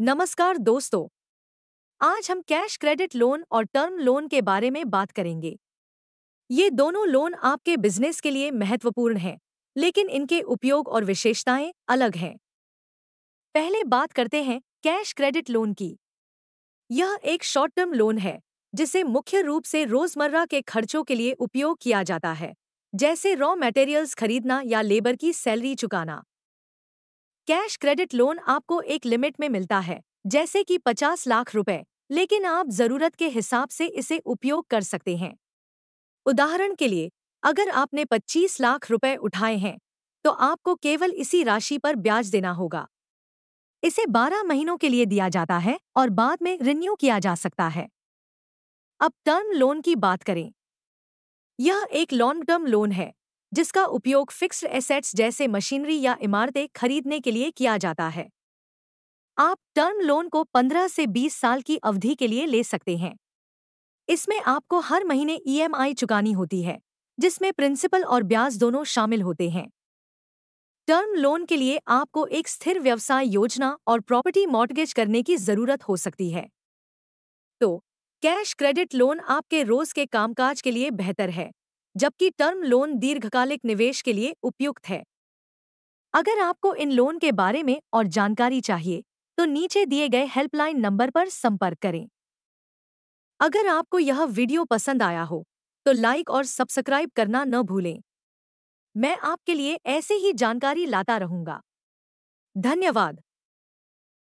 नमस्कार दोस्तों आज हम कैश क्रेडिट लोन और टर्म लोन के बारे में बात करेंगे ये दोनों लोन आपके बिजनेस के लिए महत्वपूर्ण हैं लेकिन इनके उपयोग और विशेषताएं अलग हैं पहले बात करते हैं कैश क्रेडिट लोन की यह एक शॉर्ट टर्म लोन है जिसे मुख्य रूप से रोजमर्रा के खर्चों के लिए उपयोग किया जाता है जैसे रॉ मटेरियल्स खरीदना या लेबर की सैलरी चुकाना कैश क्रेडिट लोन आपको एक लिमिट में मिलता है जैसे कि 50 लाख रुपए लेकिन आप जरूरत के हिसाब से इसे उपयोग कर सकते हैं उदाहरण के लिए अगर आपने 25 लाख रुपए उठाए हैं तो आपको केवल इसी राशि पर ब्याज देना होगा इसे 12 महीनों के लिए दिया जाता है और बाद में रिन्यू किया जा सकता है अब टर्म लोन की बात करें यह एक लॉन्ग टर्म लोन है जिसका उपयोग फिक्स्ड एसेट्स जैसे मशीनरी या इमारतें खरीदने के लिए किया जाता है आप टर्म लोन को 15 से 20 साल की अवधि के लिए ले सकते हैं इसमें आपको हर महीने ईएमआई चुकानी होती है जिसमें प्रिंसिपल और ब्याज दोनों शामिल होते हैं टर्म लोन के लिए आपको एक स्थिर व्यवसाय योजना और प्रॉपर्टी मॉर्टगेज करने की जरूरत हो सकती है तो कैश क्रेडिट लोन आपके रोज के कामकाज के लिए बेहतर है जबकि टर्म लोन दीर्घकालिक निवेश के लिए उपयुक्त है अगर आपको इन लोन के बारे में और जानकारी चाहिए तो नीचे दिए गए हेल्पलाइन नंबर पर संपर्क करें अगर आपको यह वीडियो पसंद आया हो तो लाइक और सब्सक्राइब करना न भूलें मैं आपके लिए ऐसे ही जानकारी लाता रहूंगा धन्यवाद